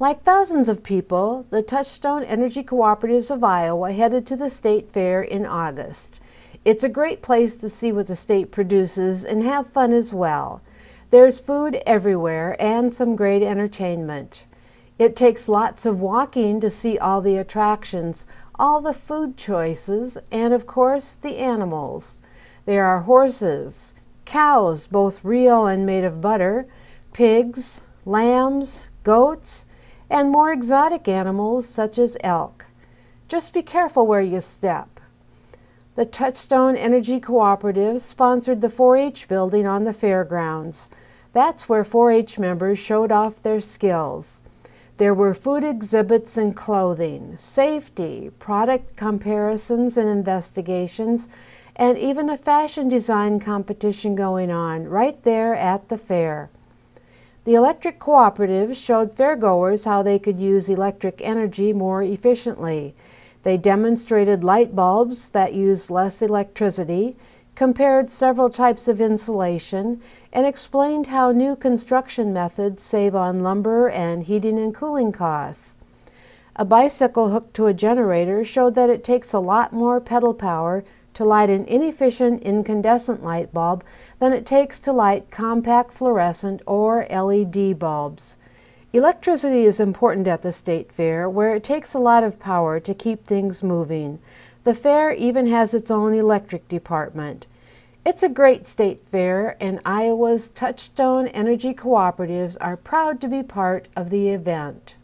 Like thousands of people, the Touchstone Energy Cooperatives of Iowa headed to the state fair in August. It's a great place to see what the state produces and have fun as well. There's food everywhere and some great entertainment. It takes lots of walking to see all the attractions, all the food choices, and of course the animals. There are horses, cows, both real and made of butter, pigs, lambs, goats, and more exotic animals such as elk. Just be careful where you step. The Touchstone Energy Cooperative sponsored the 4 H building on the fairgrounds. That's where 4 H members showed off their skills. There were food exhibits and clothing, safety, product comparisons and investigations, and even a fashion design competition going on right there at the fair. The electric cooperatives showed fairgoers how they could use electric energy more efficiently. They demonstrated light bulbs that use less electricity, compared several types of insulation, and explained how new construction methods save on lumber and heating and cooling costs. A bicycle hooked to a generator showed that it takes a lot more pedal power to light an inefficient incandescent light bulb than it takes to light compact fluorescent or LED bulbs. Electricity is important at the state fair, where it takes a lot of power to keep things moving. The fair even has its own electric department. It's a great state fair, and Iowa's Touchstone Energy Cooperatives are proud to be part of the event.